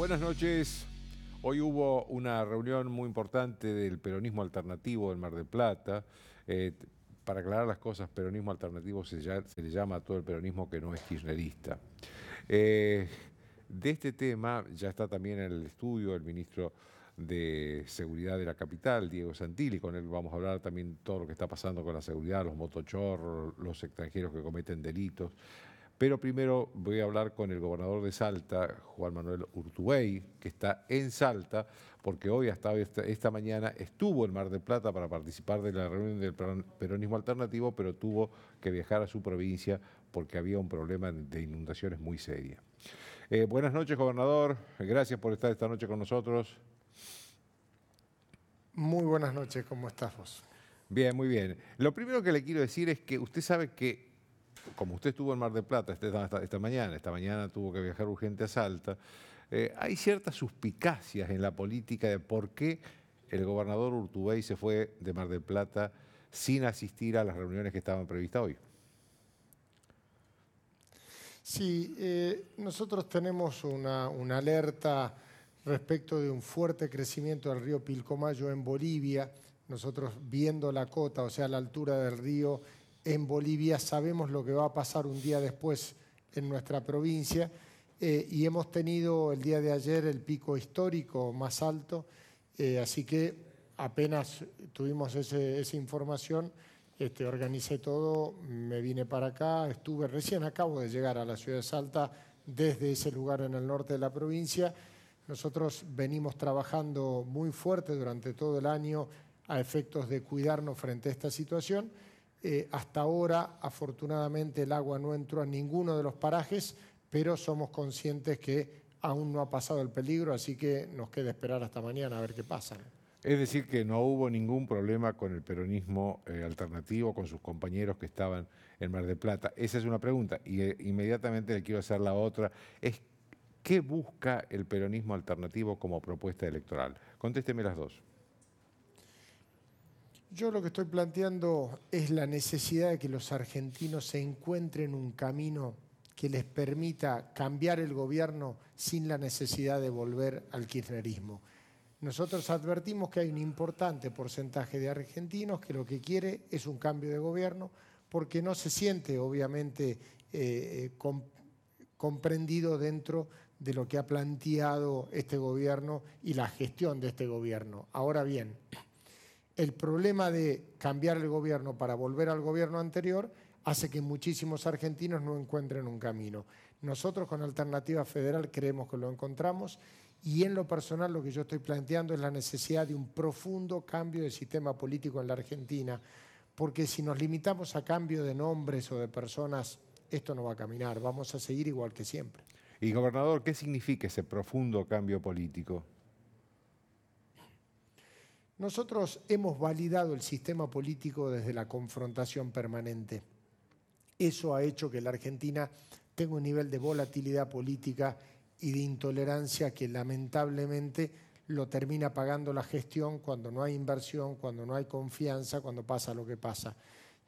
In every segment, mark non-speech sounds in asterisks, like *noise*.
Buenas noches. Hoy hubo una reunión muy importante del peronismo alternativo del Mar del Plata. Eh, para aclarar las cosas, peronismo alternativo se, le llama a todo el peronismo que no es kirchnerista. Eh, de este tema ya está también en el estudio el ministro de Seguridad de la capital, Diego Santilli, con él vamos a hablar también todo lo que está pasando con la seguridad, los motochorros, los extranjeros que cometen delitos, pero primero voy a hablar con el gobernador de Salta, Juan Manuel Urtubey, que está en Salta, porque hoy hasta esta, mañana estuvo en Mar del Plata para participar de la reunión del peronismo alternativo, pero tuvo que viajar a su provincia porque había un problema de inundaciones muy seria. Eh, buenas noches, gobernador. Gracias por estar esta noche con nosotros. Muy buenas noches, ¿cómo estás vos? Bien, muy bien. Lo primero que le quiero decir es que usted sabe que como usted estuvo en Mar del Plata este, esta, mañana, esta mañana tuvo que viajar urgente a Salta, eh, hay ciertas suspicacias en la política de por qué el gobernador Urtubey se fue de Mar del Plata sin asistir a las reuniones que estaban previstas hoy. Sí, eh, nosotros tenemos una, alerta respecto de un fuerte crecimiento del río Pilcomayo en Bolivia. Nosotros viendo la cota, o sea, la altura del río en Bolivia, sabemos lo que va a pasar un día después en nuestra provincia eh, y hemos tenido el día de ayer el pico histórico más alto, eh, así que apenas tuvimos esa información, este, organicé todo, me vine para acá, estuve recién, acabo de llegar a la ciudad de Salta desde ese lugar en el norte de la provincia. Nosotros venimos trabajando muy fuerte durante todo el año a efectos de cuidarnos frente a esta situación eh, hasta ahora, afortunadamente, el agua no entró a ninguno de los parajes, pero somos conscientes que aún no ha pasado el peligro, así que nos queda esperar hasta mañana a ver qué pasa. Es decir, que no hubo ningún problema con el peronismo eh, alternativo, con sus compañeros que estaban en Mar de Plata. Esa es una pregunta. Y eh, inmediatamente le quiero hacer la otra. Es, ¿Qué busca el peronismo alternativo como propuesta electoral? Contésteme las dos. Yo lo que estoy planteando es la necesidad de que los argentinos se encuentren un camino que les permita cambiar el gobierno sin la necesidad de volver al kirchnerismo. Nosotros advertimos que hay un importante porcentaje de argentinos que lo que quiere es un cambio de gobierno porque no se siente obviamente eh, eh, comprendido dentro de lo que ha planteado este gobierno y la gestión de este gobierno. Ahora bien, el problema de cambiar el gobierno para volver al gobierno anterior hace que muchísimos argentinos no encuentren un camino. Nosotros con Alternativa Federal creemos que lo encontramos y en lo personal lo que yo estoy planteando es la necesidad de un profundo cambio de sistema político en la Argentina, porque si nos limitamos a cambio de nombres o de personas, esto no va a caminar, vamos a seguir igual que siempre. Y gobernador, ¿qué significa ese profundo cambio político? Nosotros hemos validado el sistema político desde la confrontación permanente. Eso ha hecho que la Argentina tenga un nivel de volatilidad política y de intolerancia que lamentablemente lo termina pagando la gestión cuando no hay inversión, cuando no hay confianza, cuando pasa lo que pasa.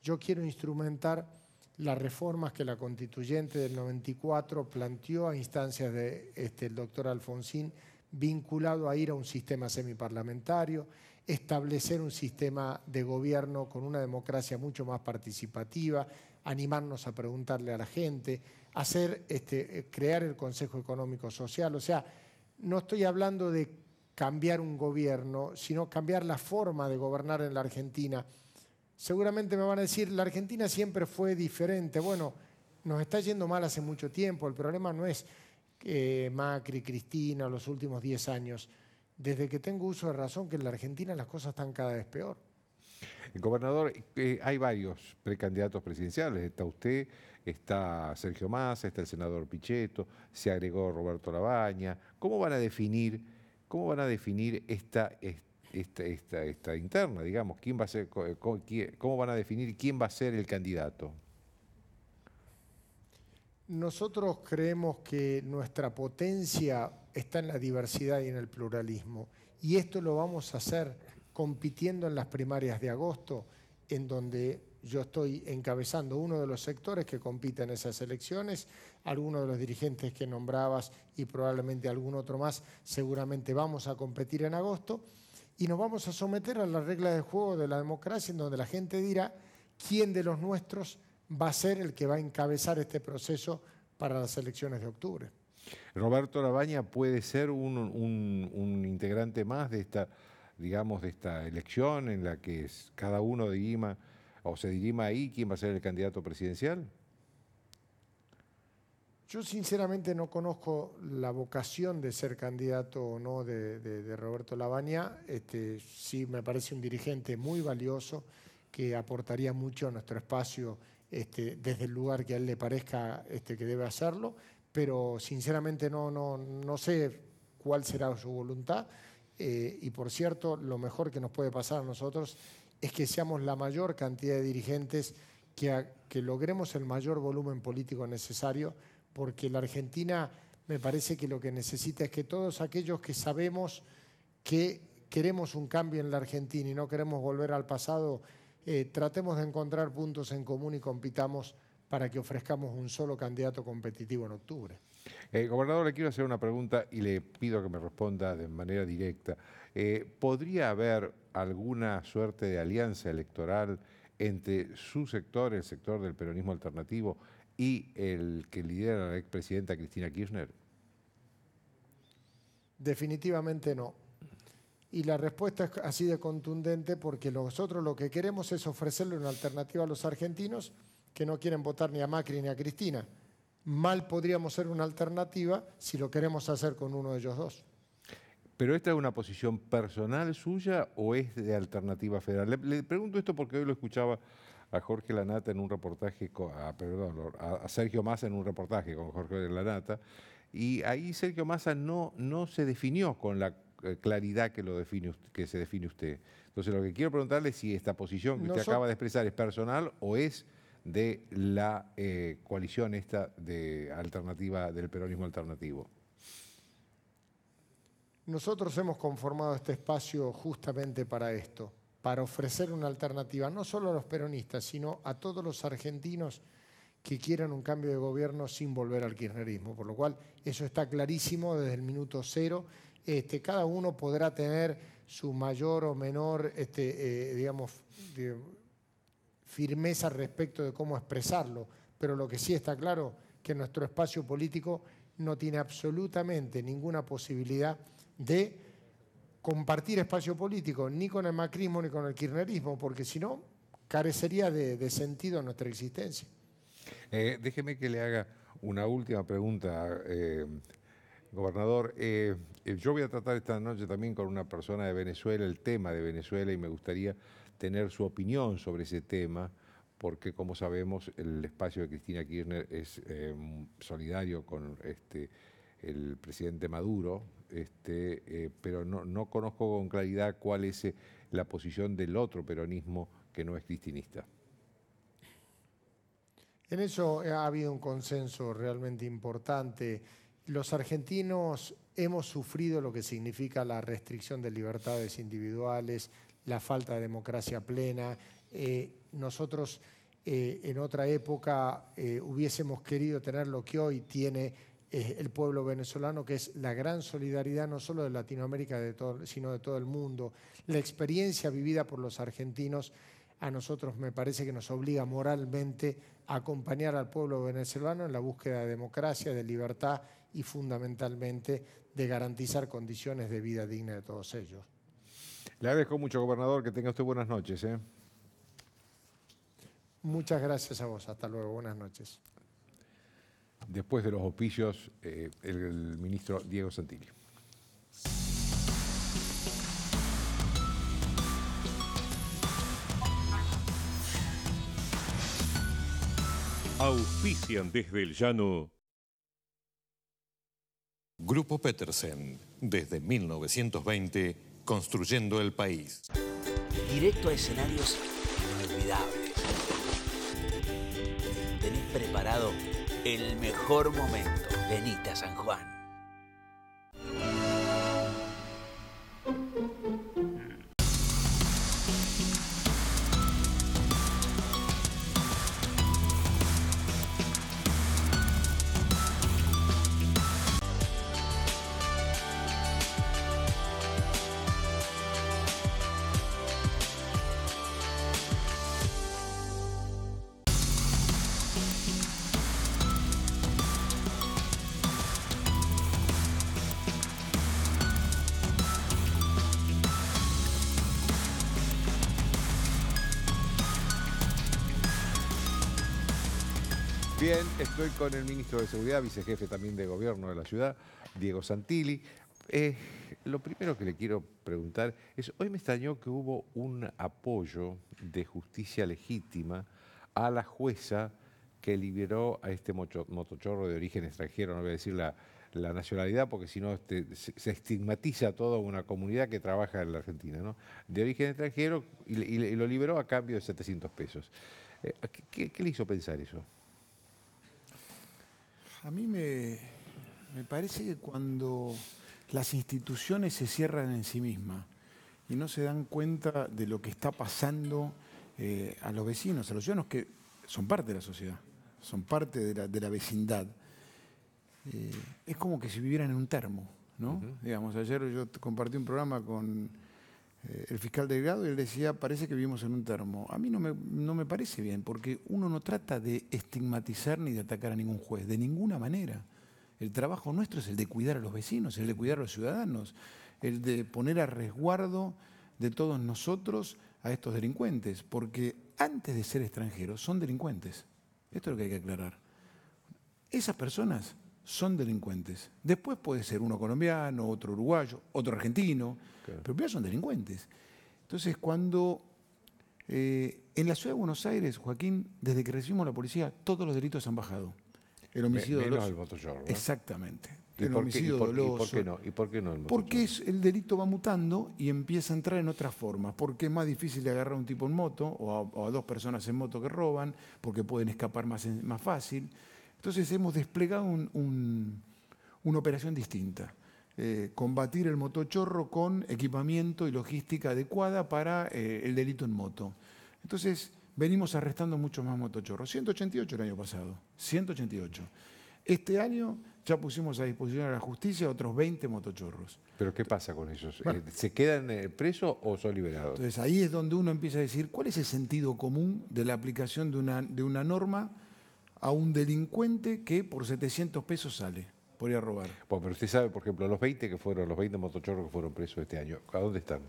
Yo quiero instrumentar las reformas que la constituyente del 94 planteó a instancias del este, doctor Alfonsín, vinculado a ir a un sistema semiparlamentario establecer un sistema de gobierno con una democracia mucho más participativa, animarnos a preguntarle a la gente, hacer, este, eh, crear el Consejo Económico Social. O sea, no estoy hablando de cambiar un gobierno, sino cambiar la forma de gobernar en la Argentina. Seguramente me van a decir, la Argentina siempre fue diferente. Bueno, nos está yendo mal hace mucho tiempo. El problema no es Macri, Cristina, los últimos 10 años desde que tengo uso de razón que en la Argentina las cosas están cada vez peor. El Gobernador, eh, hay varios precandidatos presidenciales. Está usted, está Sergio Massa, está el senador Pichetto, se agregó Roberto Labaña. ¿Cómo van a definir, cómo van a definir esta, esta, esta, interna, digamos? ¿Quién va a ser, ¿Cómo van a definir quién va a ser el candidato? Nosotros creemos que nuestra potencia está en la diversidad y en el pluralismo. Y esto lo vamos a hacer compitiendo en las primarias de agosto, en donde yo estoy encabezando uno de los sectores que compite en esas elecciones, alguno de los dirigentes que nombrabas y probablemente algún otro más, seguramente vamos a competir en agosto, y nos vamos a someter a las reglas de juego de la democracia, en donde la gente dirá quién de los nuestros va a ser el que va a encabezar este proceso para las elecciones de octubre. Roberto Labaña puede ser un, integrante más de esta, digamos, de esta elección en la que cada uno dirima o se dirima ahí quién va a ser el candidato presidencial? Yo sinceramente no conozco la vocación de ser candidato o no de, Roberto Labaña. Este, sí me parece un dirigente muy valioso que aportaría mucho a nuestro espacio este, desde el lugar que a él le parezca este, que debe hacerlo, pero sinceramente no, no, sé cuál será su voluntad. Eh, y por cierto, lo mejor que nos puede pasar a nosotros es que seamos la mayor cantidad de dirigentes, que, logremos el mayor volumen político necesario, porque la Argentina me parece que lo que necesita es que todos aquellos que sabemos que queremos un cambio en la Argentina y no queremos volver al pasado, eh, tratemos de encontrar puntos en común y compitamos para que ofrezcamos un solo candidato competitivo en octubre. Eh, gobernador, le quiero hacer una pregunta y le pido que me responda de manera directa. Eh, ¿Podría haber alguna suerte de alianza electoral entre su sector, el sector del peronismo alternativo, y el que lidera la expresidenta Cristina Kirchner? Definitivamente no. Y la respuesta es así de contundente porque nosotros lo que queremos es ofrecerle una alternativa a los argentinos que no quieren votar ni a Macri ni a Cristina. Mal podríamos ser una alternativa si lo queremos hacer con uno de ellos dos. ¿Pero esta es una posición personal suya o es de alternativa federal? Le, pregunto esto porque hoy lo escuchaba a Jorge Lanata en un reportaje, perdón, a Sergio Massa en un reportaje con Jorge Lanata, y ahí Sergio Massa no, no se definió con la eh, claridad que, lo define, que se define usted. Entonces lo que quiero preguntarle es si esta posición que usted acaba de expresar es personal o es de la eh, coalición esta de alternativa del peronismo alternativo? Nosotros hemos conformado este espacio justamente para esto, para ofrecer una alternativa no solo a los peronistas, sino a todos los argentinos que quieran un cambio de gobierno sin volver al kirchnerismo, por lo cual eso está clarísimo desde el minuto cero. Este, cada uno podrá tener su mayor o menor, este, eh, digamos, firmeza respecto de cómo expresarlo, pero lo que sí está claro es que nuestro espacio político no tiene absolutamente ninguna posibilidad de compartir espacio político, ni con el macrismo ni con el kirchnerismo, porque si no, carecería de, sentido nuestra existencia. Eh, déjeme que le haga una última pregunta, eh, gobernador. Eh, yo voy a tratar esta noche también con una persona de Venezuela el tema de Venezuela y me gustaría tener su opinión sobre ese tema, porque como sabemos el espacio de Cristina Kirchner es em, solidario con este, el presidente Maduro, este, eh, pero no, conozco con claridad cuál es eh, la posición del otro peronismo que no es cristinista. En eso ha habido un consenso realmente importante. Los argentinos hemos sufrido lo que significa la restricción de libertades individuales, la falta de democracia plena. Eh, nosotros eh, en otra época eh, hubiésemos querido tener lo que hoy tiene el pueblo venezolano, que es la gran solidaridad no solo de Latinoamérica, sino de todo el mundo. La experiencia vivida por los argentinos a nosotros me parece que nos obliga moralmente a acompañar al pueblo venezolano en la búsqueda de democracia, de libertad y fundamentalmente de garantizar condiciones de vida digna de todos ellos. Le agradezco mucho, gobernador, que tenga usted buenas noches. ¿eh? Muchas gracias a vos. Hasta luego. Buenas noches. Después de los oficios, eh, el, el ministro Diego Santilli. Auspician desde el llano. Grupo Petersen, desde 1920 construyendo el país. Directo a escenarios inolvidables. Tenés preparado el mejor momento. a San Juan. Estoy con el ministro de Seguridad, vicejefe también de gobierno de la ciudad, Diego Santilli. Eh, lo primero que le quiero preguntar es, hoy me extrañó que hubo un apoyo de justicia legítima a la jueza que liberó a este motochorro de origen extranjero, no voy a decir la, nacionalidad, porque si no este, se estigmatiza toda una comunidad que trabaja en la Argentina, ¿no? De origen extranjero y, lo liberó a cambio de 700 pesos. Eh, ¿Qué le hizo pensar eso? A mí me, parece que cuando las instituciones se cierran en sí mismas y no se dan cuenta de lo que está pasando eh, a los vecinos, a los ciudadanos que son parte de la sociedad, son parte de la, de la vecindad, eh, es como que si vivieran en un termo, ¿no? Digamos, ayer yo compartí un programa con eh, el fiscal Delgado y él decía, parece que vivimos en un termo. A mí no me, no me parece bien, porque uno no trata de estigmatizar ni de atacar a ningún juez, de ninguna manera. El trabajo nuestro es el de cuidar a los vecinos, el de cuidar a los ciudadanos, el de poner a resguardo de todos nosotros a estos delincuentes, porque antes de ser extranjeros son delincuentes. Esto es lo que hay que aclarar. Esas personas son delincuentes. Después puede ser uno colombiano, otro uruguayo, otro argentino, pero primero son delincuentes. Entonces, cuando eh, en la ciudad de Buenos Aires, Joaquín, desde que recibimos la policía, todos los delitos han bajado. El homicidio menos Exactamente. el homicidio ¿y por, qué no? ¿Y por no Porque es, el delito va mutando y empieza a entrar en otras formas. Porque es más difícil de agarrar a un tipo en moto o a, dos personas en moto que roban, porque pueden escapar más, más fácil entonces hemos desplegado una operación distinta. Eh, combatir el motochorro con equipamiento y logística adecuada para eh, el delito en moto. Entonces, venimos arrestando muchos más motochorros. 188 el año pasado, 188. Este año ya pusimos a disposición de la justicia otros 20 motochorros. ¿Pero qué pasa con ellos? Eh, ¿Se quedan presos o son liberados? Entonces ahí es donde uno empieza a decir, ¿cuál es el sentido común de la aplicación de una norma a un delincuente que por 700 pesos sale. Podría robar. Bueno, pero usted sabe, por ejemplo, los 20 que fueron, los 20 motochorros que fueron presos este año, ¿a dónde están?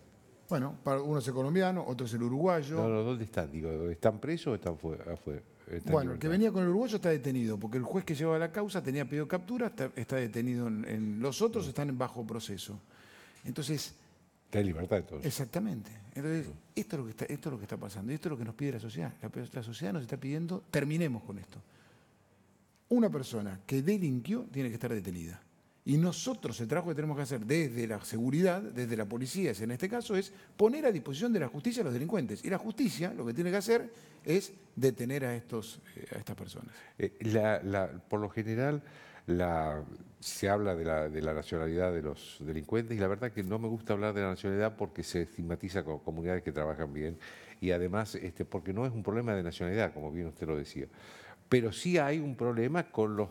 Bueno, uno es el colombiano, otro es el uruguayo. No, no, ¿dónde están? Digo, ¿están presos o están afuera? Ah, bueno, el que venía con el uruguayo está detenido, porque el juez que llevaba la causa tenía pedido captura, está, detenido. En, los otros mm. están en bajo proceso. Entonces. Está en libertad entonces. Exactamente. Entonces, mm. esto es, lo que está, esto es lo que está pasando, esto es lo que nos pide la sociedad. la sociedad nos está pidiendo, terminemos con esto una persona que delinquió tiene que estar detenida. Y nosotros el trabajo que tenemos que hacer desde la seguridad, desde la policía, en este caso, es poner a disposición de la justicia a los delincuentes. Y la justicia lo que tiene que hacer es detener a, estos, eh, estas personas. Eh, por lo general, se habla de la, de nacionalidad de los delincuentes y la verdad que no me gusta hablar de la nacionalidad porque se estigmatiza con comunidades que trabajan bien y además este, porque no es un problema de nacionalidad, como bien usted lo decía pero sí hay un problema con los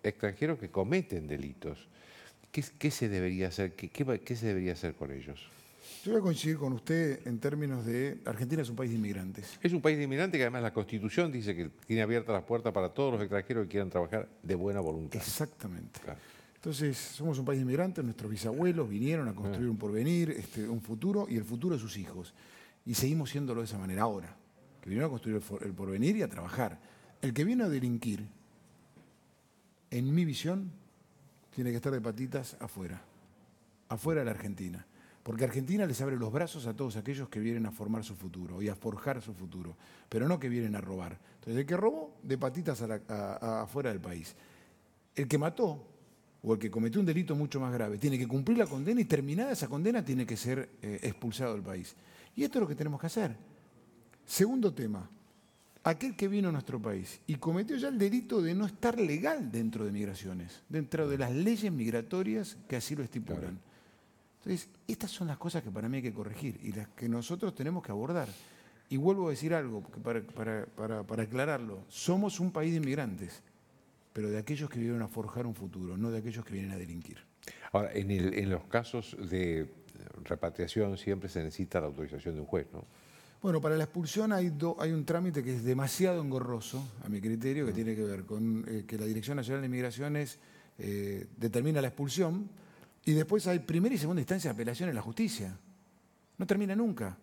extranjeros que cometen delitos. ¿Qué, se debería hacer? ¿Qué, se debería hacer con ellos? Yo voy a coincidir con usted en términos de Argentina es un país de inmigrantes. Es un país de inmigrantes que además la Constitución dice que tiene abiertas las puertas para todos los extranjeros que quieran trabajar de buena voluntad. Exactamente. Entonces, somos un país de inmigrantes, nuestros bisabuelos vinieron a construir ah. un porvenir, este, un futuro y el futuro de sus hijos. Y seguimos siéndolo de esa manera ahora, que vinieron a construir el porvenir y a trabajar. El que viene a delinquir, en mi visión, tiene que estar de patitas afuera, afuera de la Argentina. Porque Argentina les abre los brazos a todos aquellos que vienen a formar su futuro y a forjar su futuro, pero no que vienen a robar. Entonces, el que robó, de patitas afuera del país. El que mató o el que cometió un delito mucho más grave tiene que cumplir la condena y terminada esa condena tiene que ser eh, expulsado del país. Y esto es lo que tenemos que hacer. Segundo tema, aquel que vino a nuestro país y cometió ya el delito de no estar legal dentro de migraciones, dentro de las leyes migratorias que así lo estipulan. Entonces, estas son las cosas que para mí hay que corregir y las que nosotros tenemos que abordar. Y vuelvo a decir algo para, para, aclararlo. Somos un país de inmigrantes, pero de aquellos que vienen a forjar un futuro, no de aquellos que vienen a delinquir. Ahora, en, en los casos de repatriación siempre se necesita la autorización de un juez, ¿no? Bueno, para la expulsión hay, hay un trámite que es demasiado engorroso, a mi criterio, que mm. tiene que ver con eh, que la Dirección Nacional de Inmigraciones eh, determina la expulsión y después hay primera y segunda instancia de apelación en la justicia. No termina nunca.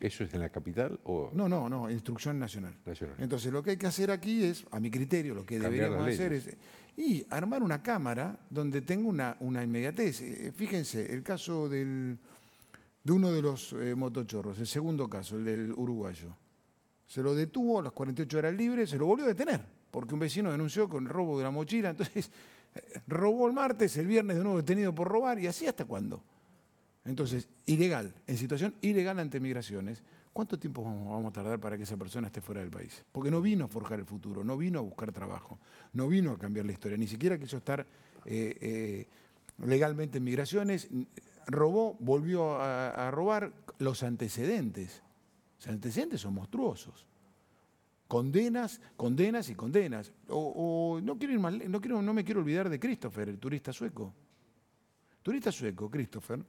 ¿Eso es en la capital o...? No, no, no, instrucción nacional. Entonces lo que hay que hacer aquí es, a mi criterio, lo que deberíamos hacer es... Y armar una cámara donde tenga una, una inmediatez. Eh, fíjense, el caso del de uno de los eh, motochorros, el segundo caso, el del uruguayo. Se lo detuvo las 48 horas libres, se lo volvió a detener, porque un vecino denunció con el robo de la mochila, entonces eh, robó el martes, el viernes de nuevo detenido por robar, y así hasta cuándo. Entonces, ilegal, en situación ilegal ante migraciones, ¿cuánto tiempo vamos a tardar para que esa persona esté fuera del país? Porque no vino a forjar el futuro, no vino a buscar trabajo, no vino a cambiar la historia, ni siquiera quiso estar eh, legalmente en migraciones, robó, volvió a, robar los antecedentes. Los antecedentes son monstruosos condenas, condenas y condenas. O, no, quiero no, quiero, no me quiero olvidar de Christopher, el turista sueco. Turista sueco, Christopher,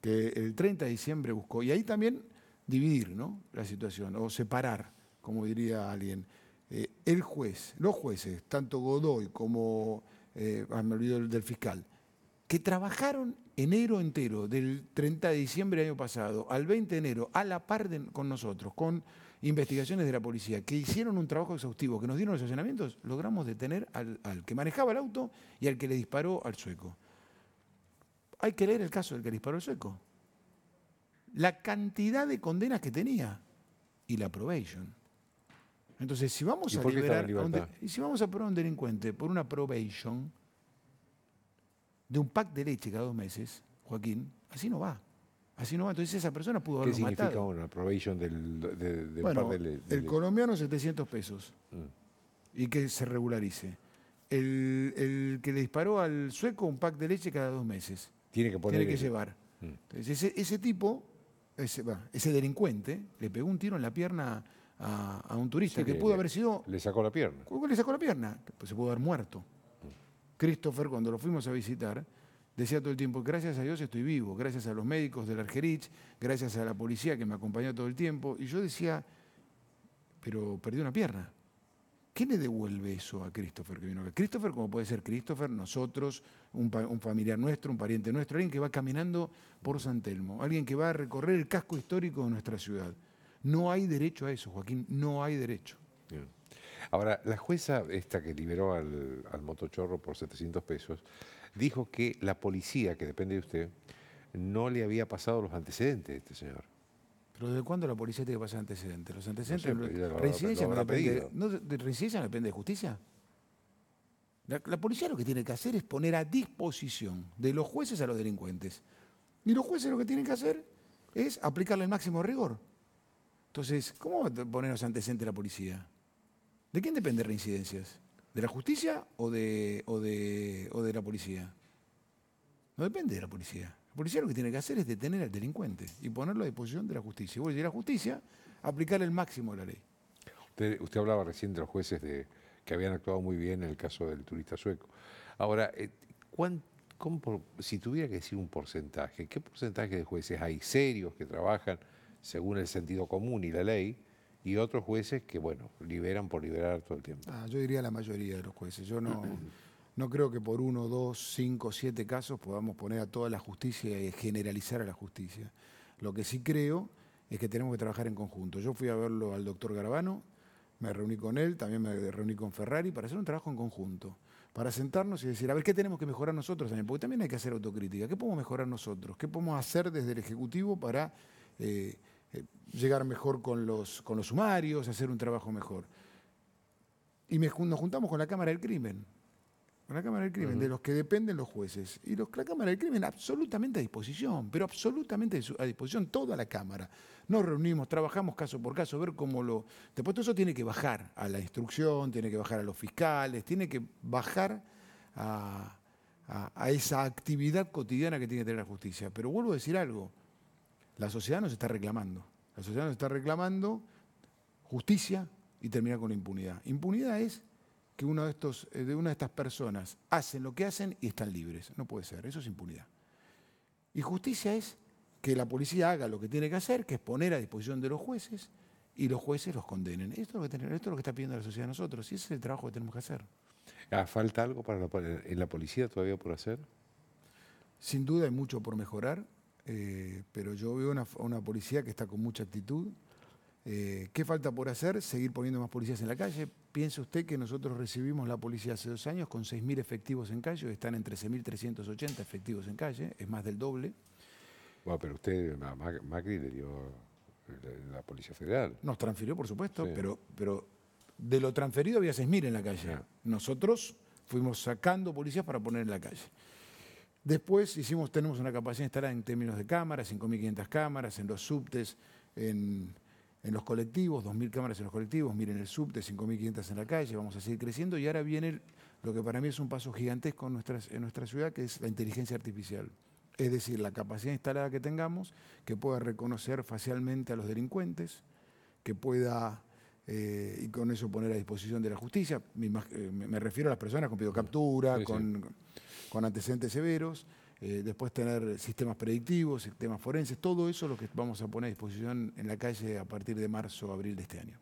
que el 30 de diciembre buscó. Y ahí también dividir ¿no? la situación, o separar, como diría alguien. Eh, el juez, los jueces, tanto Godoy como, eh, ah, me olvido el del fiscal, que trabajaron enero entero, del 30 de diciembre del año pasado al 20 de enero, a la par con nosotros, con investigaciones de la policía, que hicieron un trabajo exhaustivo, que nos dieron los estacionamientos, logramos detener al, que manejaba el auto y al que le disparó al sueco. Hay que leer el caso del que disparó al sueco. La cantidad de condenas que tenía y la probation. Entonces, si vamos a liberar si vamos a un delincuente por una probation, de un pack de leche cada dos meses, Joaquín, así no va. Así no va. Entonces esa persona pudo haberlo matado. ¿Qué significa una probation del, de, El colombiano 700 pesos mm. y que se regularice. El, que le disparó al sueco un pack de leche cada dos meses. Tiene que poner Tiene que llevar. Mm. Entonces ese, tipo, ese, ese delincuente, le pegó un tiro en la pierna a, un turista que, pudo haber sido. Le sacó la pierna. cómo Le sacó la pierna. Pues se pudo haber muerto. Christopher, cuando lo fuimos a visitar, decía todo el tiempo, gracias a Dios estoy vivo, gracias a los médicos del Argerich, gracias a la policía que me acompañó todo el tiempo. Y yo decía, pero perdí una pierna. ¿Qué le devuelve eso a Christopher que vino acá? Christopher, como puede ser Christopher, nosotros, un, familiar nuestro, un pariente nuestro, alguien que va caminando por San Telmo, alguien que va a recorrer el casco histórico de nuestra ciudad. No hay derecho a eso, Joaquín, no hay derecho. Ahora, la jueza esta que liberó al, motochorro por 700 pesos, dijo que la policía, que depende de usted, no le había pasado los antecedentes a este señor. ¿Pero desde cuándo la policía tiene que pasar antecedentes? ¿Los antecedentes? No ¿Residencia no depende, de, ¿Residencia depende de justicia? La, policía lo que tiene que hacer es poner a disposición de los jueces a los delincuentes. Y los jueces lo que tienen que hacer es aplicarle el máximo rigor. Entonces, ¿cómo va poner los antecedentes a la policía? ¿De quién depende reincidencias? ¿De la justicia o de, o de, la policía? No depende de la policía. La policía lo que tiene que hacer es detener al delincuente y ponerlo a disposición de la justicia. Y de la justicia, aplicar el máximo de la ley. Usted, hablaba recién de los jueces de, que habían actuado muy bien en el caso del turista sueco. Ahora, eh, si tuviera que decir un porcentaje, ¿qué porcentaje de jueces hay serios que trabajan según el sentido común y la ley? y otros jueces que, bueno, liberan por liberar todo el tiempo. Ah, yo diría la mayoría de los jueces. Yo no, *clears throat* no creo que por uno, dos, cinco, siete casos podamos poner a toda la justicia y generalizar a la justicia. Lo que sí creo es que tenemos que trabajar en conjunto. Yo fui a verlo al doctor Garabano, me reuní con él, también me reuní con Ferrari para hacer un trabajo en conjunto, para sentarnos y decir, a ver, ¿qué tenemos que mejorar nosotros también? Porque también hay que hacer autocrítica. ¿Qué podemos mejorar nosotros? ¿Qué podemos hacer desde el Ejecutivo para... Eh, eh, llegar mejor con los, con los sumarios, hacer un trabajo mejor. Y nos juntamos con la Cámara del Crimen, con la Cámara del Crimen, de los que dependen los jueces. Y los, la Cámara del Crimen absolutamente a disposición, pero absolutamente a disposición toda la Cámara. Nos reunimos, trabajamos caso por caso, ver cómo lo... Después todo eso tiene que bajar a la instrucción, tiene que bajar a los fiscales, tiene que bajar a esa actividad cotidiana que tiene que tener la justicia. Pero vuelvo a decir algo, la sociedad nos está reclamando. La sociedad nos está reclamando justicia y termina con la impunidad. Impunidad es que uno de, estos, eh, de una de estas personas hacen lo que hacen y están libres. No puede ser, eso es impunidad. Y justicia es que la policía haga lo que tiene que hacer, que es poner a disposición de los jueces y los jueces los condenen. Esto es lo que, esto lo que está pidiendo la sociedad a nosotros y ese es el trabajo que tenemos que hacer. Ah, ¿Falta algo para en la policía todavía por hacer? Sin duda hay mucho por mejorar eh, pero yo veo una, una policía que está con mucha actitud. Eh, ¿Qué falta por hacer? Seguir poniendo más policías en la calle. ¿Piensa usted que nosotros recibimos la policía hace dos años con 6.000 efectivos en calle, están en 13.380 efectivos en calle, es más del doble. Bueno, pero usted, Macri le dio la, Policía Federal. Nos transfirió, por supuesto, pero, pero de lo transferido había 6.000 en la calle. Nosotros fuimos sacando policías para poner en la calle. Después hicimos, tenemos una capacidad instalada en términos de cámaras, 5.500 cámaras, en los subtes, en, los colectivos, 2.000 cámaras en los colectivos, miren el subte, 5.500 en la calle, vamos a seguir creciendo y ahora viene lo que para mí es un paso gigantesco en, en nuestra ciudad, que es la inteligencia artificial. Es decir, la capacidad instalada que tengamos, que pueda reconocer facialmente a los delincuentes, que pueda eh, y con eso poner a disposición de la justicia. Me, eh, refiero a las personas con videocaptura, con con antecedentes severos, eh, después tener sistemas predictivos, sistemas forenses, todo eso es lo que vamos a poner a disposición en la calle a partir de marzo, o abril de este año.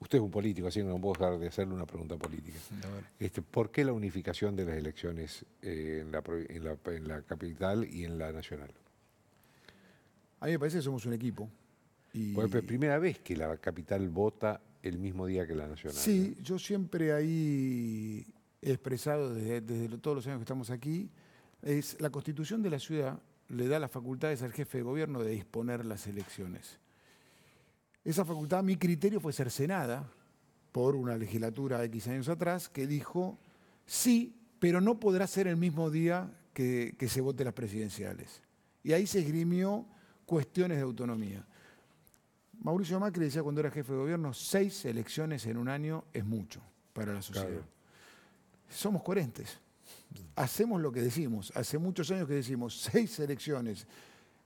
Usted es un político, así que no puedo dejar de hacerle una pregunta política. Este, ¿Por qué la unificación de las elecciones eh, en, la, capital y en la nacional? A mí me parece que somos un equipo. Y... es primera vez que la capital vota el mismo día que la nacional. Sí, ¿eh? yo siempre ahí expresado desde, todos los años que estamos aquí, es la constitución de la ciudad le da las facultades al jefe de gobierno de disponer las elecciones. Esa facultad, mi criterio, fue cercenada por una legislatura de X años atrás que dijo, sí, pero no podrá ser el mismo día que, se voten las presidenciales. Y ahí se esgrimió cuestiones de autonomía. Mauricio Macri decía cuando era jefe de gobierno, seis elecciones en un año es mucho para la sociedad somos coherentes. Hacemos lo que decimos. Hace muchos años que decimos seis elecciones.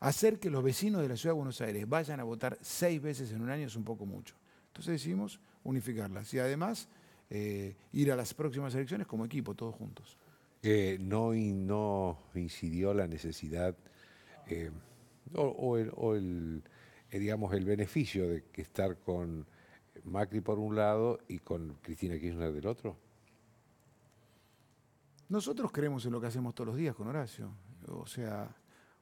Hacer que los vecinos de la ciudad de Buenos Aires vayan a votar seis veces en un año es un poco mucho. Entonces decimos unificarlas y además eh, ir a las próximas elecciones como equipo, todos juntos. no, no incidió la necesidad eh, o, el, eh, digamos, el beneficio de estar con Macri por un lado y con Cristina Kirchner del otro? Nosotros creemos en lo que hacemos todos los días con Horacio. O sea,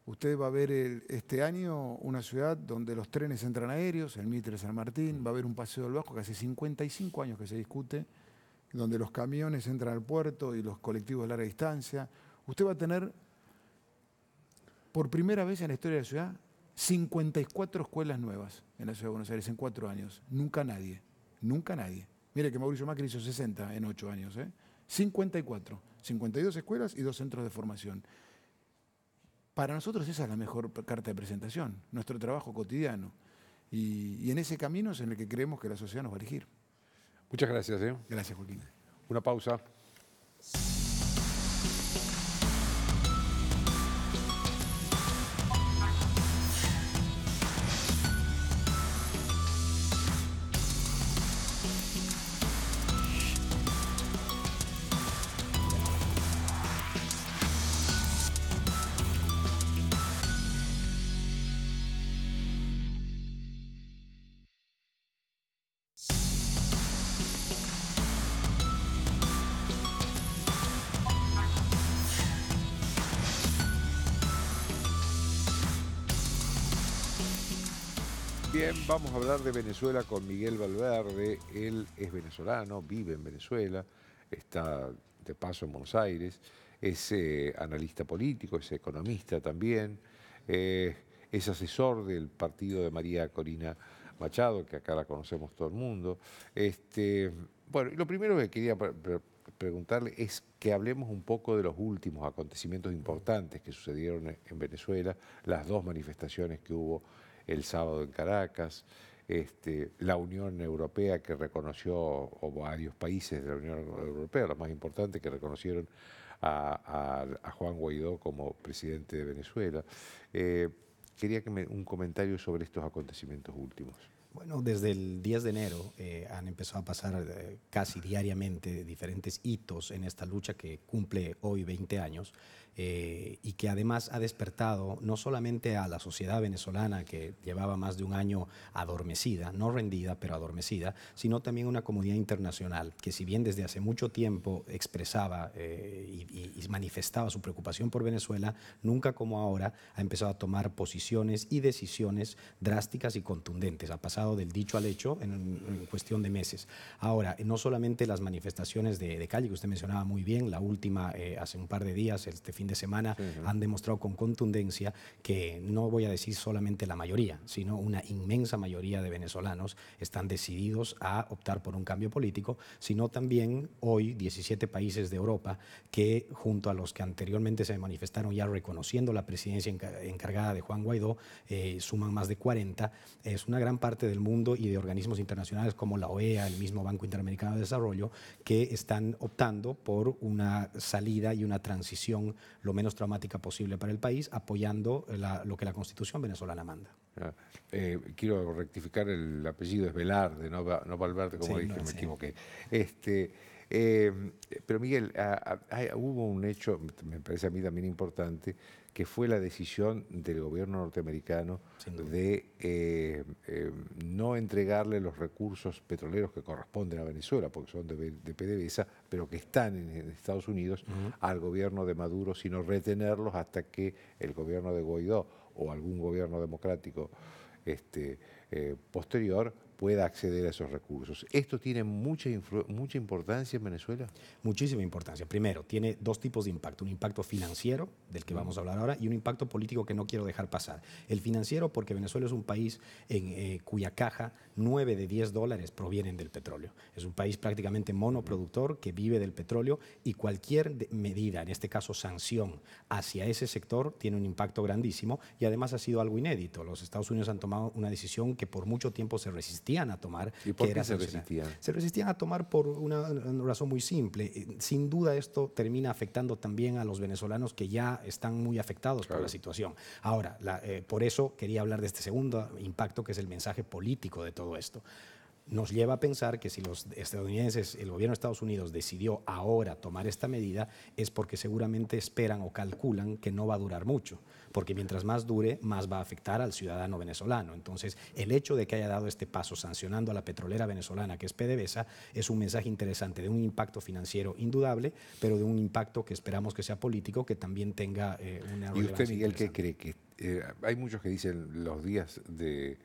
usted va a ver este año una ciudad donde los trenes entran aéreos, el Mitre San Martín, va a haber un paseo del Vasco que hace 55 años que se discute, donde los camiones entran al puerto y los colectivos de larga distancia. Usted va a tener, por primera vez en la historia de la ciudad, 54 escuelas nuevas en la ciudad de Buenos Aires en cuatro años. Nunca nadie, nunca nadie. Mire que Mauricio Macri hizo 60 en ocho años, ¿eh? 54 52 escuelas y dos centros de formación. Para nosotros esa es la mejor carta de presentación, nuestro trabajo cotidiano. Y, en ese camino es en el que creemos que la sociedad nos va a elegir. Muchas gracias. ¿eh? Gracias, Joaquín. Una pausa. vamos a hablar de Venezuela con Miguel Valverde. Él es venezolano, vive en Venezuela, está de paso en Buenos Aires, es eh, analista político, es economista también, eh, es asesor del partido de María Corina Machado, que acá la conocemos todo el mundo. Este, bueno, lo primero que quería preguntarle es que hablemos un poco de los últimos acontecimientos importantes que sucedieron en Venezuela, las dos manifestaciones que hubo el sábado en Caracas, este, la Unión Europea que reconoció, o varios países de la Unión Europea, lo más importante, que reconocieron a, Juan Guaidó como presidente de Venezuela. Eh, quería que un comentario sobre estos acontecimientos últimos. Bueno, desde el 10 de enero eh, han empezado a pasar eh, casi diariamente diferentes hitos en esta lucha que cumple hoy 20 años. Eh, y que además ha despertado no solamente a la sociedad venezolana que llevaba más de un año adormecida, no rendida, pero adormecida, sino también una comunidad internacional que si bien desde hace mucho tiempo expresaba eh, y, manifestaba su preocupación por Venezuela, nunca como ahora ha empezado a tomar posiciones y decisiones drásticas y contundentes. Ha pasado del dicho al hecho en, cuestión de meses. Ahora, no solamente las manifestaciones de, calle que usted mencionaba muy bien, la última eh, hace un par de días, este fin de semana han demostrado con contundencia que no voy a decir solamente la mayoría, sino una inmensa mayoría de venezolanos están decididos a optar por un cambio político, sino también hoy 17 países de Europa que junto a los que anteriormente se manifestaron ya reconociendo la presidencia encargada de Juan Guaidó, eh, suman más de 40, es una gran parte del mundo y de organismos internacionales como la OEA, el mismo Banco Interamericano de Desarrollo, que están optando por una salida y una transición lo menos traumática posible para el país, apoyando lo que la Constitución venezolana manda. Ah, eh, quiero rectificar el apellido, es Velarde, no, Valverde, como dije, me equivoqué. Este, eh, pero Miguel, hubo un hecho, me parece a mí también importante, que fue la decisión del gobierno norteamericano de eh, eh, no entregarle los recursos petroleros que corresponden a Venezuela, porque son de, PDVSA, pero que están en, Estados Unidos, al gobierno de Maduro, sino retenerlos hasta que el gobierno de Guaidó o algún gobierno democrático este, eh, posterior pueda acceder a esos recursos. ¿Esto tiene mucha, mucha importancia en Venezuela? Muchísima importancia. Primero, tiene dos tipos de impacto. Un impacto financiero, del que mm. vamos a hablar ahora, y un impacto político que no quiero dejar pasar. El financiero, porque Venezuela es un país en eh, cuya caja 9 de 10 dólares provienen del petróleo. Es un país prácticamente monoproductor que vive del petróleo y cualquier medida, en este caso sanción, hacia ese sector tiene un impacto grandísimo y además ha sido algo inédito. Los Estados Unidos han tomado una decisión que por mucho tiempo se resistió a tomar. ¿Y por que qué se resistían? Se resistían a tomar por una razón muy simple. Eh, sin duda esto termina afectando también a los venezolanos que ya están muy afectados por la situación. Ahora, eh, por eso quería hablar de este segundo impacto que es el mensaje político de todo esto nos lleva a pensar que si los estadounidenses, el gobierno de Estados Unidos decidió ahora tomar esta medida es porque seguramente esperan o calculan que no va a durar mucho porque mientras más dure, más va a afectar al ciudadano venezolano. Entonces, el hecho de que haya dado este paso sancionando a la petrolera venezolana, que es PDVSA, es un mensaje interesante de un impacto financiero indudable, pero de un impacto que esperamos que sea político, que también tenga eh, una... ¿Y usted, Miguel, qué cree que... Eh, hay muchos que dicen los días de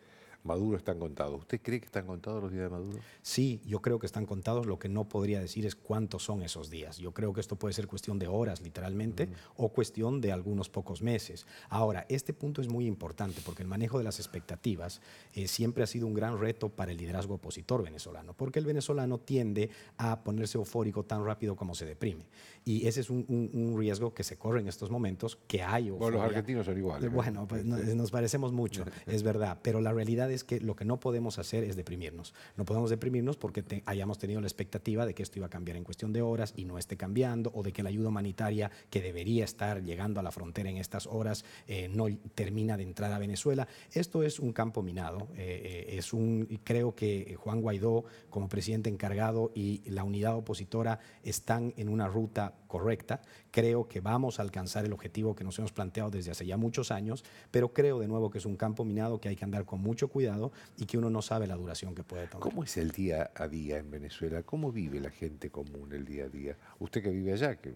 Maduro están contados. ¿Usted cree que están contados los días de Maduro? Sí, yo creo que están contados. Lo que no podría decir es cuántos son esos días. Yo creo que esto puede ser cuestión de horas, literalmente, o cuestión de algunos pocos meses. Ahora, este punto es muy importante porque el manejo de las expectativas eh, siempre ha sido un gran reto para el liderazgo opositor venezolano, porque el venezolano tiende a ponerse eufórico tan rápido como se deprime. Y ese es un, riesgo que se corre en estos momentos, que hay. Bueno, los argentinos son iguales. ¿eh? Bueno, pues nos parecemos mucho, *laughs* es verdad. Pero la realidad es que lo que no podemos hacer es deprimirnos. No podemos deprimirnos porque hayamos tenido la expectativa de que esto iba a cambiar en cuestión de horas y no esté cambiando, o de que la ayuda humanitaria que debería estar llegando a la frontera en estas horas eh, no termina de entrar a Venezuela. Esto es un campo minado. Eh, es un, creo que Juan Guaidó, como presidente encargado, y la unidad opositora están en una ruta correcta, creo que vamos a alcanzar el objetivo que nos hemos planteado desde hace ya muchos años, pero creo de nuevo que es un campo minado que hay que andar con mucho cuidado y que uno no sabe la duración que puede tomar. ¿Cómo es el día a día en Venezuela? ¿Cómo vive la gente común el día a día? Usted que vive allá, que